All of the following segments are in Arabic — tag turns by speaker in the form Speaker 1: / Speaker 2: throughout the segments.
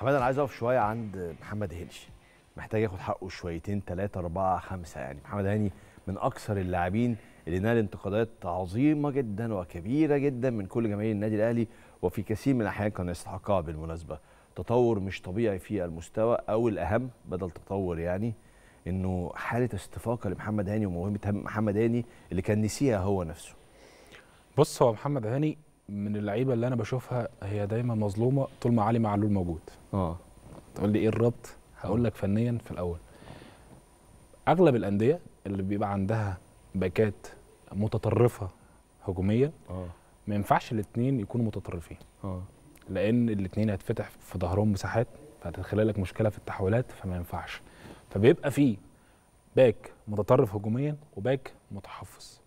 Speaker 1: حماد انا عايز اقف شويه عند محمد هنش محتاج ياخد حقه شويتين ثلاثه اربعه خمسه يعني محمد هاني من اكثر اللاعبين اللي نال انتقادات عظيمه جدا وكبيره جدا من كل جماهير النادي الاهلي وفي كثير من الاحيان كان يستحقها بالمناسبه تطور مش طبيعي في المستوى او الاهم بدل تطور يعني انه حاله
Speaker 2: استفاقه لمحمد هاني وموهبه محمد هاني اللي كان نسيها هو نفسه بص هو محمد هاني من اللعيبه اللي انا بشوفها هي دايما مظلومه طول ما علي معلول موجود اه تقول لي ايه الربط هقول لك فنيا في الاول اغلب الانديه اللي بيبقى عندها باكات متطرفه هجوميا اه ما ينفعش الاثنين يكونوا متطرفين اه لان الاثنين هتفتح في ظهرهم مساحات فهتتخلق لك مشكله في التحولات فما ينفعش فبيبقى فيه باك متطرف هجوميا وباك متحفظ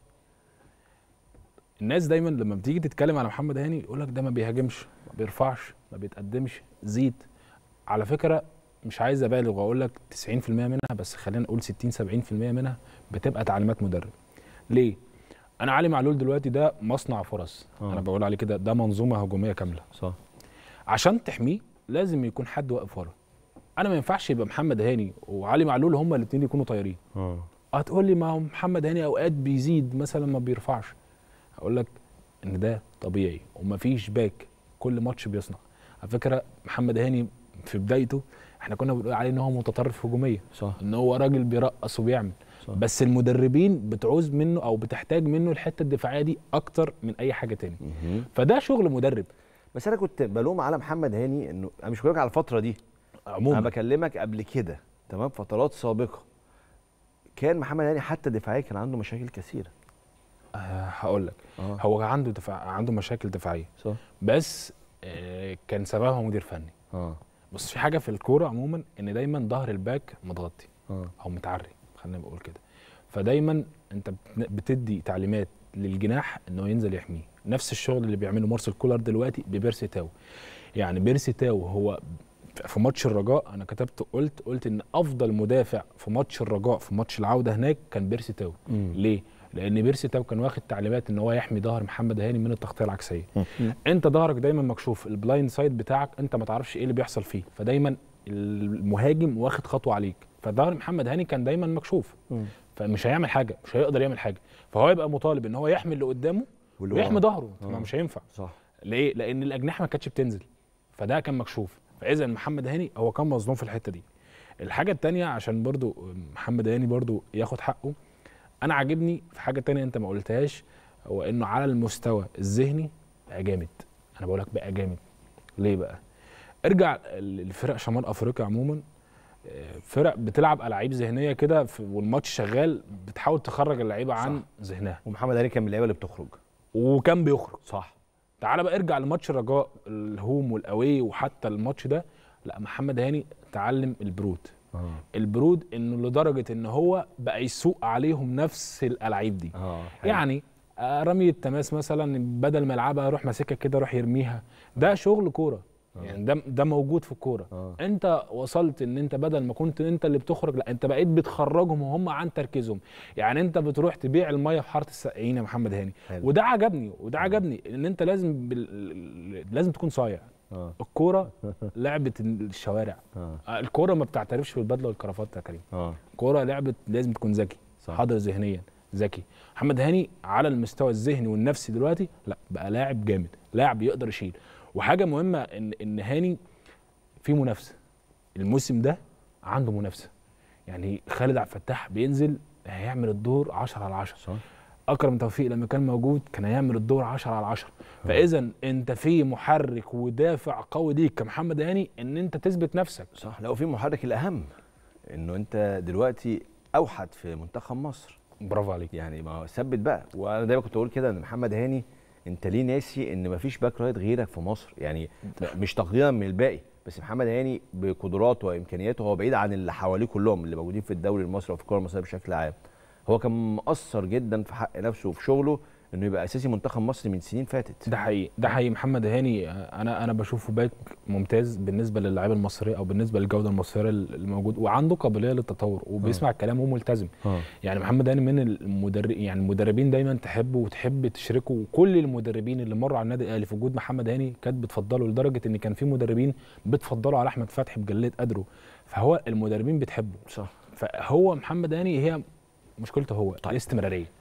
Speaker 2: الناس دايما لما بتيجي تتكلم على محمد هاني يقول لك ده ما بيهاجمش ما بيرفعش ما بيتقدمش زيد على فكره مش عايز ابالغ واقول لك 90% منها بس خلينا نقول 60 70% منها بتبقى تعليمات مدرب ليه انا علي معلول دلوقتي ده مصنع فرص آه. انا بقول عليه كده ده منظومه هجوميه كامله صح عشان تحميه لازم يكون حد واقف ورا انا ما ينفعش يبقى محمد هاني وعلي معلول هما الاثنين يكونوا طايرين اه هتقول لي ما هو محمد هاني اوقات بيزيد مثلا ما بيرفعش اقول لك ان ده طبيعي ومفيش باك كل ماتش بيصنع على فكره محمد هاني في بدايته احنا كنا بنقول عليه ان هو متطرف هجوميا صح ان هو راجل بيرقص وبيعمل صح. بس المدربين بتعوز منه او بتحتاج منه الحته الدفاعيه دي اكتر من اي حاجه تاني فده شغل مدرب بس انا كنت بلوم على محمد هاني انه انا مش بقولك على
Speaker 1: الفتره دي عموما انا بكلمك قبل كده تمام فترات سابقه
Speaker 2: كان محمد هاني حتى دفاعيا كان عنده مشاكل كثيره هقول لك آه. هو عنده دفاع عنده مشاكل دفاعيه صح. بس آه، كان سببها مدير فني اه بس في حاجه في الكوره عموما ان دايما ظهر الباك متغطي آه. او متعري خلينا بقول كده فدايما انت بتدي تعليمات للجناح انه ينزل يحميه نفس الشغل اللي بيعمله مارسيل كولر دلوقتي ببيرسي تاو يعني بيرسي تاو هو في ماتش الرجاء انا كتبت قلت قلت ان افضل مدافع في ماتش الرجاء في ماتش العوده هناك كان بيرسي تاو ليه لان بيرسي تاو كان واخد تعليمات ان هو يحمي ظهر محمد هاني من التغطيه العكسيه انت ظهرك دايما مكشوف البلايند سايد بتاعك انت ما تعرفش ايه اللي بيحصل فيه فدايما المهاجم واخد خطوه عليك فظهر محمد هاني كان دايما مكشوف فمش هيعمل حاجه مش هيقدر يعمل حاجه فهو يبقى مطالب ان هو يحمي اللي قدامه ويحمي ظهره ما آه. مش هينفع صح ليه لان الاجنحه ما كانتش بتنزل فده كان مكشوف فاذا محمد هاني هو كان مظلوم في الحته دي الحاجه الثانيه عشان برضو محمد هاني برضو ياخد حقه انا عاجبني في حاجه تانية انت ما قلتهاش هو انه على المستوى الذهني بقى جامد انا بقول لك بقى جامد ليه بقى ارجع لفرق شمال افريقيا عموما آه، فرق بتلعب العاب ذهنيه كده والماتش شغال بتحاول تخرج اللعيبه عن ذهنها ومحمد علي كان من اللعيبه اللي بتخرج وكان بيخرج صح تعالى بقى ارجع لماتش الرجاء الهوم والاوي وحتى الماتش ده لا محمد هاني تعلم البروت أوه. البرود انه لدرجه ان هو بقى يسوق عليهم نفس الالعاب دي أوه. يعني آه، رمي التماس مثلا بدل ما يلعبها يروح ماسكها كده يروح يرميها ده شغل كوره آه. يعني ده ده موجود في الكوره آه. انت وصلت ان انت بدل ما كنت انت اللي بتخرج لا انت بقيت بتخرجهم وهم عن تركيزهم يعني انت بتروح تبيع الميه في حاره السقايين يا محمد هاني حلو. وده عجبني وده آه. عجبني ان انت لازم بل... لازم تكون صايع آه. الكوره لعبه الشوارع آه. الكوره ما بتعترفش بالبدله والكرافات يا كريم آه. الكوره لعبه لازم تكون ذكي حاضر ذهنيا ذكي محمد هاني على المستوى الذهني والنفسي دلوقتي لا بقى لاعب جامد لاعب يقدر يشيل وحاجه مهمه ان ان هاني في منافسه الموسم ده عنده منافسه يعني خالد عبد الفتاح بينزل هيعمل الدور 10 على 10 صح اكرم توفيق لما كان موجود كان هيعمل الدور 10 على 10 آه. فاذا انت في محرك ودافع قوي ليك كمحمد هاني ان انت تثبت نفسك صح لو في محرك الاهم انه انت دلوقتي
Speaker 1: اوحد في منتخب مصر برافو عليك يعني ما هو ثبت بقى وانا دايما كنت اقول كده ان محمد هاني انت ليه ناسي ان ما فيش باك رايت غيرك في مصر يعني مش تقليلا من الباقي بس محمد هاني بقدراته وامكانياته هو بعيد عن اللي حواليه كلهم اللي موجودين في الدوري المصري وفي الكره المصريه بشكل عام هو كان مقصر جدا في حق نفسه وفي شغله انه يبقى اساسي منتخب مصر من سنين
Speaker 2: فاتت ده حقيقي ده حقيقي محمد هاني انا انا بشوفه باك ممتاز بالنسبه للاعيبه المصريه او بالنسبه للجوده المصريه الموجود وعنده قابليه للتطور وبيسمع الكلام آه. وملتزم آه. يعني محمد هاني من المدرب يعني المدربين دايما تحبه وتحب تشركه وكل المدربين اللي مروا على النادي الاهلي في وجود محمد هاني كانت بتفضله لدرجه ان كان في مدربين بتفضله على احمد فتحي بجليه قدره فهو المدربين بتحبه صح فهو محمد هاني هي مشكلته هو طيب. الاستمراريه